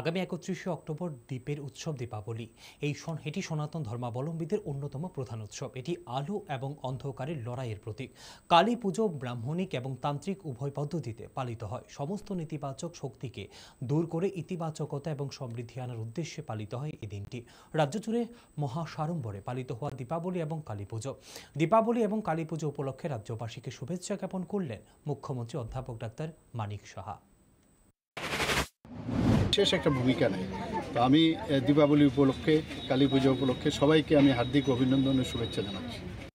আগামী একত্রিশে অক্টোবর দ্বীপের উৎসব দীপাবলি এই এটি সনাতন ধর্মাবলম্বীদের অন্যতম প্রধান উৎসব এটি আলো এবং অন্ধকারের লড়াইয়ের প্রতীক কালী পুজো ব্রাহ্মণিক এবং তান্ত্রিক উভয় পদ্ধতিতে পালিত হয় সমস্ত নেতিবাচক শক্তিকে দূর করে ইতিবাচকতা এবং সমৃদ্ধি আনার উদ্দেশ্যে পালিত হয় এই দিনটি রাজ্য জুড়ে মহাসাড়ম্বরে পালিত হওয়া দীপাবলি এবং কালী পুজো দীপাবলি এবং কালী পুজো উপলক্ষে রাজ্যবাসীকে শুভেচ্ছা জ্ঞাপন করলেন মুখ্যমন্ত্রী অধ্যাপক ডাক্তার মানিক সাহা বিশেষ একটা ভূমিকা নেয় তো আমি দীপাবলি উপলক্ষে কালী পুজো উপলক্ষে সবাইকে আমি হার্দিক অভিনন্দন ও শুভেচ্ছা জানাচ্ছি